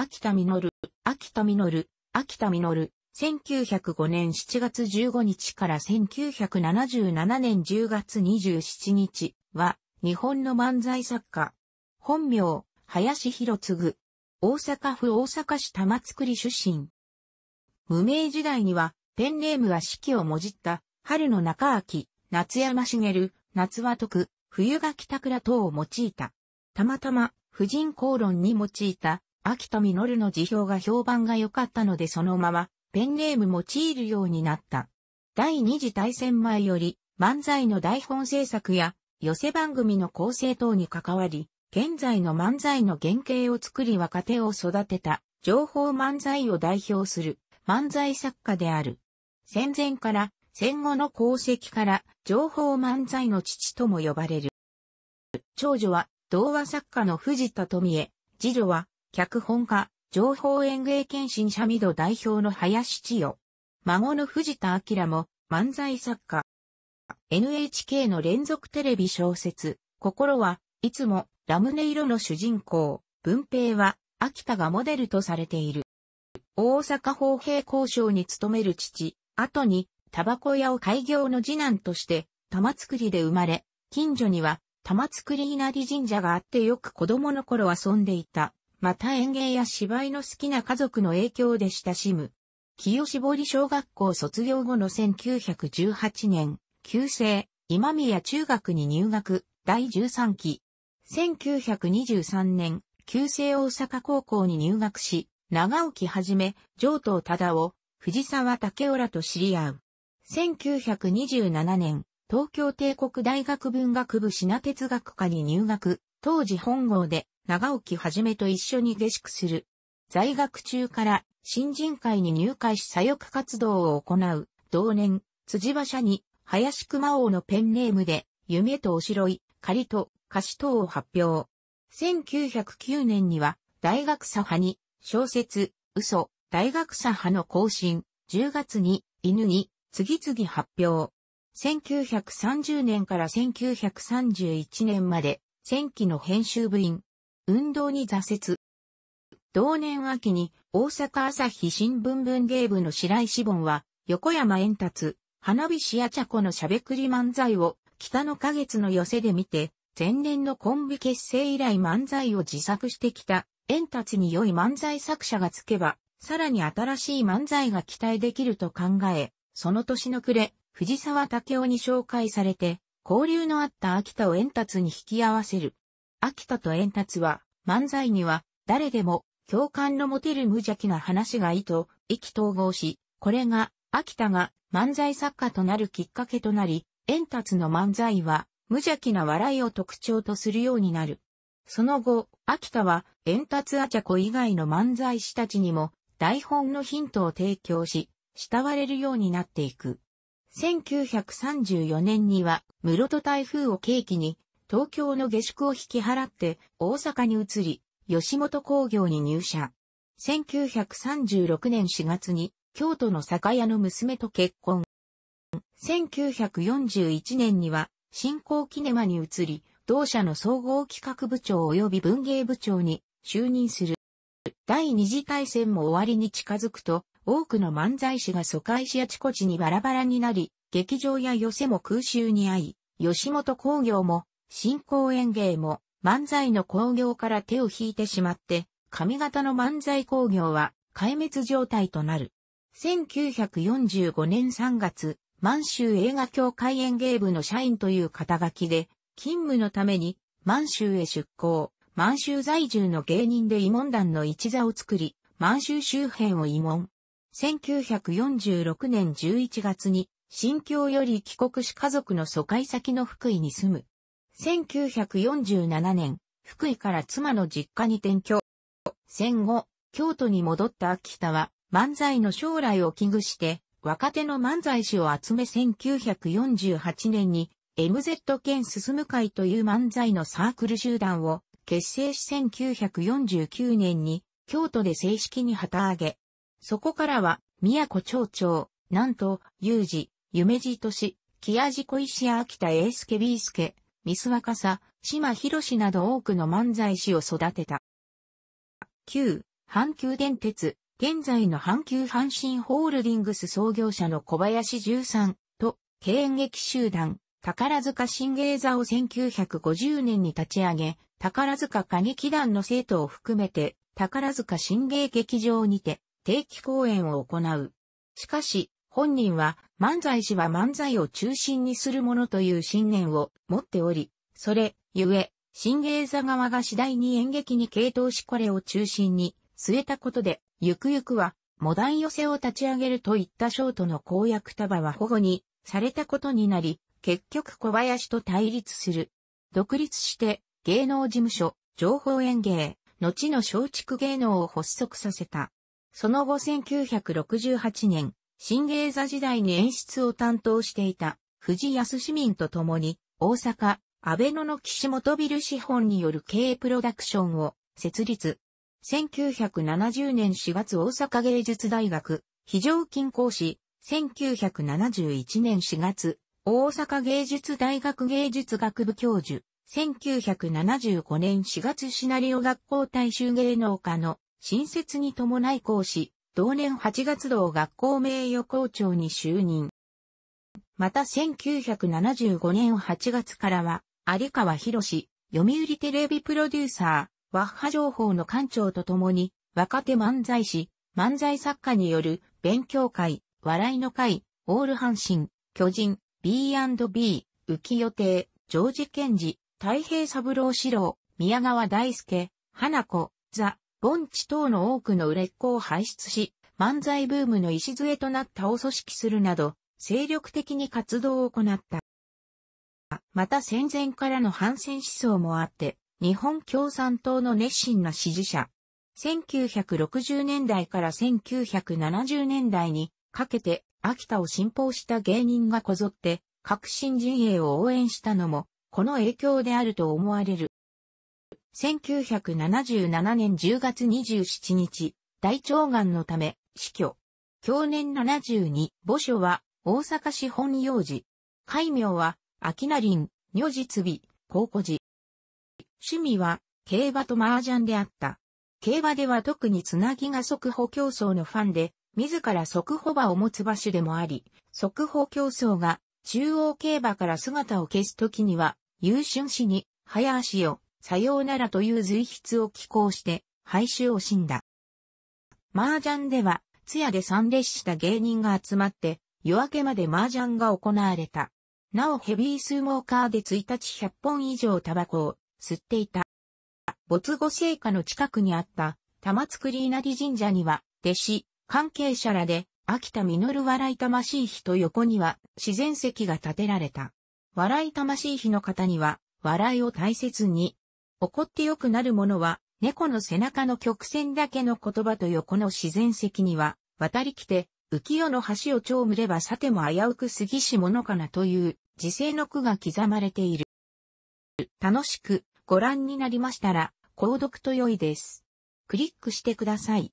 秋田実、秋田実、秋田実、1905年7月15日から1977年10月27日は、日本の漫才作家。本名、林博次。大阪府大阪市玉造出身。無名時代には、ペンネームは四季をもじった、春の中秋、夏山茂、夏は徳、冬が北倉等を用いた。たまたま、婦人公論に用いた、秋田実の辞表が評判が良かったのでそのまま、ペンネーム用いるようになった。第二次大戦前より、漫才の台本制作や、寄せ番組の構成等に関わり、現在の漫才の原型を作り若手を育てた、情報漫才を代表する漫才作家である。戦前から戦後の功績から情報漫才の父とも呼ばれる。長女は童話作家の藤田富江、次女は脚本家、情報演芸検診者ミド代表の林千代。孫の藤田明も漫才作家。NHK の連続テレビ小説、心はいつもラムネ色の主人公、文平は秋田がモデルとされている。大阪法平交渉に勤める父、後にタバコ屋を開業の次男として玉作りで生まれ、近所には玉作り稲荷神社があってよく子供の頃遊んでいた。また演芸や芝居の好きな家族の影響で親しむ。清絞り小学校卒業後の1918年、旧制、今宮中学に入学、第13期。1923年、旧制大阪高校に入学し、長沖はじめ、上東忠夫、藤沢武雄らと知り合う。1927年、東京帝国大学文学部品哲学科に入学、当時本郷で長沖はじめと一緒に下宿する。在学中から新人会に入会し左翼活動を行う。同年、辻馬車に林熊王のペンネームで夢とおしろい、仮と歌詞等を発表。1909年には大学左派に小説、嘘、大学左派の更新、10月に犬に次々発表。1930年から1931年まで、千期の編集部員、運動に挫折。同年秋に大阪朝日新聞文芸部の白石本は横山円達、花火師や茶子のしゃべくり漫才を北の花月の寄せで見て、前年のコンビ結成以来漫才を自作してきた円達に良い漫才作者がつけば、さらに新しい漫才が期待できると考え、その年の暮れ、藤沢武雄に紹介されて、交流のあった秋田を円達に引き合わせる。秋田と円達は、漫才には、誰でも、共感の持てる無邪気な話が意図、意気投合し、これが、秋田が漫才作家となるきっかけとなり、円達の漫才は、無邪気な笑いを特徴とするようになる。その後、秋田は、円達あちゃこ以外の漫才師たちにも、台本のヒントを提供し、慕われるようになっていく。1934年には、室戸台風を契機に、東京の下宿を引き払って大阪に移り、吉本工業に入社。1936年4月に京都の酒屋の娘と結婚。1941年には新興キネマに移り、同社の総合企画部長及び文芸部長に就任する。第二次大戦も終わりに近づくと、多くの漫才師が疎開しあちこちにバラバラになり、劇場や寄せも空襲に遭い、吉本工業も新興園芸も漫才の興行から手を引いてしまって、上方の漫才興行は壊滅状態となる。1945年3月、満州映画協会演芸部の社員という肩書きで、勤務のために満州へ出向、満州在住の芸人で慰問団の一座を作り、満州周辺を慰問。1946年11月に、新京より帰国し家族の疎開先の福井に住む。1947年、福井から妻の実家に転居。戦後、京都に戻った秋田は、漫才の将来を危惧して、若手の漫才師を集め1948年に、MZ 県進む会という漫才のサークル集団を結成し1949年に京都で正式に旗揚げ。そこからは、宮古町長、なんと、有事、夢路都市、木屋寺小石屋秋田英介 B 介、三須若さ、島博士など多くの漫才師を育てた。9、阪急電鉄、現在の阪急阪神ホールディングス創業者の小林十三と、経営劇集団、宝塚新芸座を1950年に立ち上げ、宝塚歌劇団の生徒を含めて、宝塚新芸劇場にて、定期公演を行う。しかし、本人は、漫才師は漫才を中心にするものという信念を持っており、それ、ゆえ、新芸座側が次第に演劇に傾倒しこれを中心に据えたことで、ゆくゆくは、モダン寄せを立ち上げるといったショートの公約束は保護にされたことになり、結局小林と対立する。独立して、芸能事務所、情報演芸、後の松竹芸能を発足させた。その後1968年、新芸座時代に演出を担当していた藤安市民と共に大阪、安倍野の岸本ビル資本による経営プロダクションを設立。1970年4月大阪芸術大学非常勤講師。1971年4月大阪芸術大学芸術学部教授。1975年4月シナリオ学校大衆芸能科の新設に伴い講師。同年8月同学校名誉校長に就任。また1975年8月からは、有川博士、読売テレビプロデューサー、ワッハ情報の館長と共に、若手漫才師、漫才作家による勉強会、笑いの会、オール阪神、巨人、B&B、浮予定、ジョージ・ケンジ、太平三郎四郎、宮川大輔、花子、ザ、盆地等の多くの売れっ子を輩出し、漫才ブームの礎となったを組織するなど、精力的に活動を行った。また戦前からの反戦思想もあって、日本共産党の熱心な支持者。1960年代から1970年代にかけて秋田を信奉した芸人がこぞって革新陣営を応援したのもこの影響であると思われる。1977年10月27日、大腸がんのため、死去。去年72、墓所は、大阪市本用寺。戒名は、秋名林、女実美、高古寺。趣味は、競馬と麻雀であった。競馬では特につなぎが速歩競争のファンで、自ら速歩馬を持つ場所でもあり、速歩競争が中央競馬から姿を消すときには、優春市に早足を、さようならという随筆を寄稿して、廃止を死んだ。麻雀では、通夜で参列した芸人が集まって、夜明けまで麻雀が行われた。なおヘビースモーカーで1日100本以上タバコを吸っていた。没後聖火の近くにあった玉造稲荷神社には、弟子、関係者らで、秋田実笑い魂碑と横には自然石が建てられた。笑い魂碑の方には、笑いを大切に、怒って良くなるものは、猫の背中の曲線だけの言葉と横の自然石には、渡り来て、浮世の橋を超むればさても危うく過ぎしものかなという、時世の句が刻まれている。楽しくご覧になりましたら、購読と良いです。クリックしてください。